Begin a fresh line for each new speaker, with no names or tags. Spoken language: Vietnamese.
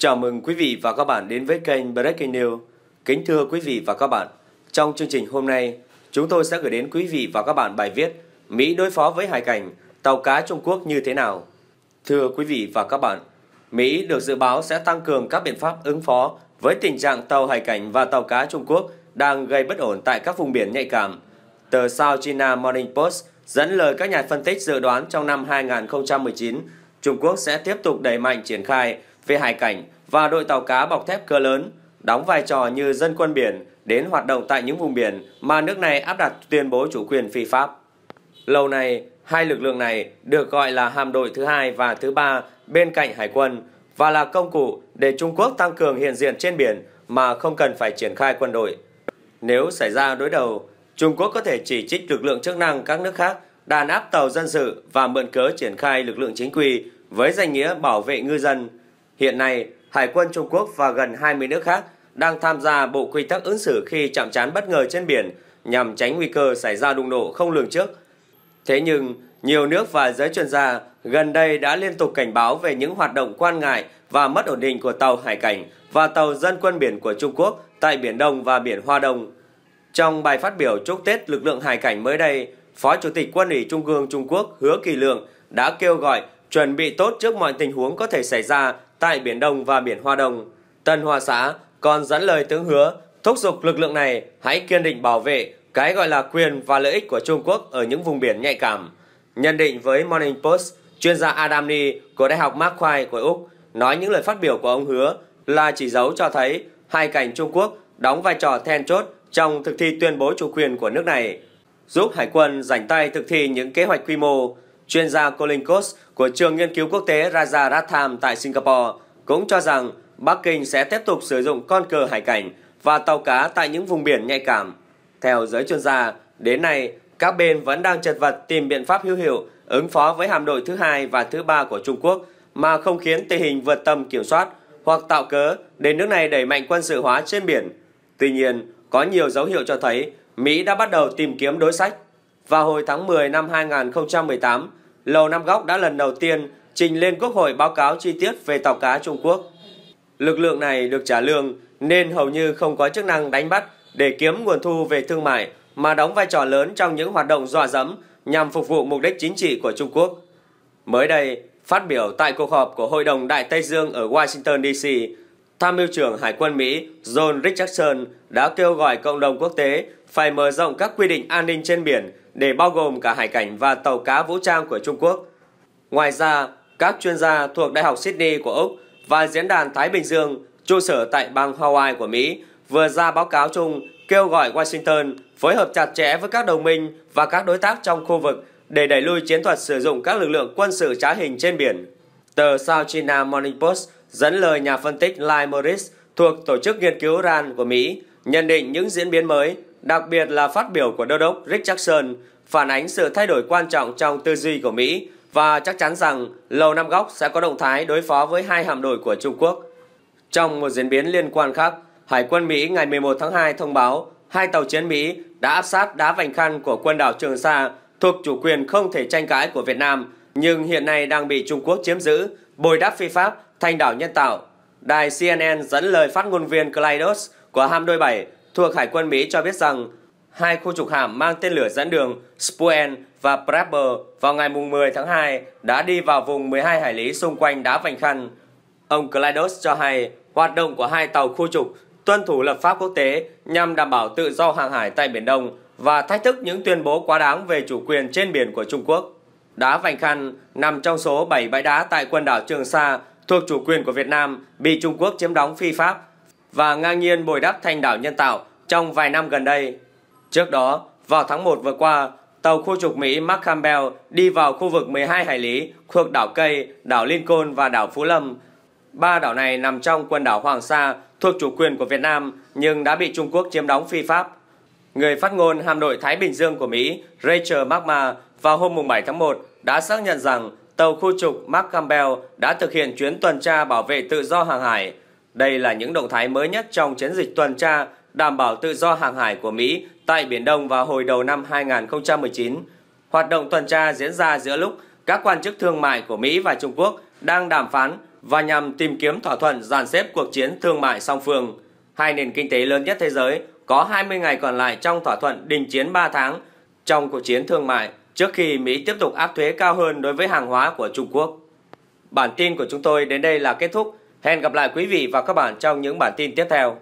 Chào mừng quý vị và các bạn đến với kênh Breaking News. Kính thưa quý vị và các bạn, trong chương trình hôm nay, chúng tôi sẽ gửi đến quý vị và các bạn bài viết Mỹ đối phó với hải cảnh, tàu cá Trung Quốc như thế nào? Thưa quý vị và các bạn, Mỹ được dự báo sẽ tăng cường các biện pháp ứng phó với tình trạng tàu hải cảnh và tàu cá Trung Quốc đang gây bất ổn tại các vùng biển nhạy cảm. Tờ South China Morning Post dẫn lời các nhà phân tích dự đoán trong năm 2019, Trung Quốc sẽ tiếp tục đẩy mạnh triển khai về hải cảnh và đội tàu cá bọc thép cơ lớn, đóng vai trò như dân quân biển đến hoạt động tại những vùng biển mà nước này áp đặt tuyên bố chủ quyền phi pháp. Lâu nay, hai lực lượng này được gọi là hạm đội thứ hai và thứ ba bên cạnh hải quân và là công cụ để Trung Quốc tăng cường hiện diện trên biển mà không cần phải triển khai quân đội. Nếu xảy ra đối đầu, Trung Quốc có thể chỉ trích lực lượng chức năng các nước khác đàn áp tàu dân sự và mượn cớ triển khai lực lượng chính quy với danh nghĩa bảo vệ ngư dân Hiện nay, Hải quân Trung Quốc và gần 20 nước khác đang tham gia bộ quy tắc ứng xử khi chạm trán bất ngờ trên biển nhằm tránh nguy cơ xảy ra đụng độ không lường trước. Thế nhưng, nhiều nước và giới chuyên gia gần đây đã liên tục cảnh báo về những hoạt động quan ngại và mất ổn định của tàu hải cảnh và tàu dân quân biển của Trung Quốc tại Biển Đông và Biển Hoa Đông. Trong bài phát biểu chúc Tết lực lượng hải cảnh mới đây, Phó Chủ tịch Quân ủy Trung ương Trung Quốc Hứa Kỳ Lượng đã kêu gọi chuẩn bị tốt trước mọi tình huống có thể xảy ra tại Biển Đông và Biển Hoa Đông. Tân Hoa Xã còn dẫn lời tướng hứa thúc giục lực lượng này hãy kiên định bảo vệ cái gọi là quyền và lợi ích của Trung Quốc ở những vùng biển nhạy cảm. Nhận định với Morning Post, chuyên gia Adam Lee của Đại học Macquarie của Úc nói những lời phát biểu của ông hứa là chỉ dấu cho thấy hai cảnh Trung Quốc đóng vai trò then chốt trong thực thi tuyên bố chủ quyền của nước này, giúp hải quân rảnh tay thực thi những kế hoạch quy mô chuyên gia Colin Coates của trường nghiên cứu quốc tế Raja Ratham tại Singapore cũng cho rằng Bắc Kinh sẽ tiếp tục sử dụng con cờ hải cảnh và tàu cá tại những vùng biển nhạy cảm. Theo giới chuyên gia, đến nay các bên vẫn đang chật vật tìm biện pháp hữu hiệu ứng phó với hạm đội thứ hai và thứ ba của Trung Quốc mà không khiến tình hình vượt tầm kiểm soát hoặc tạo cớ để nước này đẩy mạnh quân sự hóa trên biển. Tuy nhiên, có nhiều dấu hiệu cho thấy Mỹ đã bắt đầu tìm kiếm đối sách. Vào hồi tháng 10 năm 2018, Lầu Năm Góc đã lần đầu tiên trình lên Quốc hội báo cáo chi tiết về tàu cá Trung Quốc. Lực lượng này được trả lương nên hầu như không có chức năng đánh bắt để kiếm nguồn thu về thương mại mà đóng vai trò lớn trong những hoạt động dọa dẫm nhằm phục vụ mục đích chính trị của Trung Quốc. Mới đây, phát biểu tại cuộc họp của Hội đồng Đại Tây Dương ở Washington, D.C., Tham mưu trưởng Hải quân Mỹ John Richardson đã kêu gọi cộng đồng quốc tế phải mở rộng các quy định an ninh trên biển để bao gồm cả hải cảnh và tàu cá vũ trang của Trung Quốc. Ngoài ra, các chuyên gia thuộc Đại học Sydney của Úc và Diễn đàn Thái Bình Dương trụ sở tại bang Hawaii của Mỹ vừa ra báo cáo chung kêu gọi Washington phối hợp chặt chẽ với các đồng minh và các đối tác trong khu vực để đẩy lùi chiến thuật sử dụng các lực lượng quân sự trá hình trên biển. Tờ South China Morning Post Dẫn lời nhà phân tích Lyle Morris thuộc Tổ chức Nghiên cứu RAN của Mỹ, nhận định những diễn biến mới, đặc biệt là phát biểu của đô đốc Richardson, phản ánh sự thay đổi quan trọng trong tư duy của Mỹ và chắc chắn rằng Lầu Năm Góc sẽ có động thái đối phó với hai hạm đội của Trung Quốc. Trong một diễn biến liên quan khác, Hải quân Mỹ ngày 11 tháng 2 thông báo hai tàu chiến Mỹ đã áp sát đá vành khăn của quần đảo Trường Sa thuộc chủ quyền không thể tranh cãi của Việt Nam nhưng hiện nay đang bị Trung Quốc chiếm giữ, bồi đắp phi pháp, thanh đảo nhân tạo. Đài CNN dẫn lời phát ngôn viên Kleidos của hạm đội 7 thuộc Hải quân Mỹ cho biết rằng hai khu trục hạm mang tên lửa dẫn đường Spuen và Prepper vào ngày 10 tháng 2 đã đi vào vùng 12 hải lý xung quanh đá Vành Khăn. Ông Kleidos cho hay hoạt động của hai tàu khu trục tuân thủ lập pháp quốc tế nhằm đảm bảo tự do hàng hải tại Biển Đông và thách thức những tuyên bố quá đáng về chủ quyền trên biển của Trung Quốc. Đá Vành Khăn nằm trong số 7 bãi đá tại quần đảo Trường Sa thuộc chủ quyền của Việt Nam bị Trung Quốc chiếm đóng phi pháp và ngang nhiên bồi đắp thành đảo nhân tạo trong vài năm gần đây. Trước đó, vào tháng 1 vừa qua, tàu khu trục Mỹ Mark Campbell đi vào khu vực 12 hải lý thuộc đảo Cây, đảo Lincoln và đảo Phú Lâm. Ba đảo này nằm trong quần đảo Hoàng Sa thuộc chủ quyền của Việt Nam nhưng đã bị Trung Quốc chiếm đóng phi pháp. Người phát ngôn hạm đội Thái Bình Dương của Mỹ Rachel Magma vào hôm 7 tháng 1 đã xác nhận rằng tàu khu trục Mark Campbell đã thực hiện chuyến tuần tra bảo vệ tự do hàng hải. Đây là những động thái mới nhất trong chiến dịch tuần tra đảm bảo tự do hàng hải của Mỹ tại Biển Đông vào hồi đầu năm 2019. Hoạt động tuần tra diễn ra giữa lúc các quan chức thương mại của Mỹ và Trung Quốc đang đàm phán và nhằm tìm kiếm thỏa thuận dàn xếp cuộc chiến thương mại song phương. Hai nền kinh tế lớn nhất thế giới có 20 ngày còn lại trong thỏa thuận đình chiến 3 tháng trong cuộc chiến thương mại trước khi Mỹ tiếp tục áp thuế cao hơn đối với hàng hóa của Trung Quốc. Bản tin của chúng tôi đến đây là kết thúc. Hẹn gặp lại quý vị và các bạn trong những bản tin tiếp theo.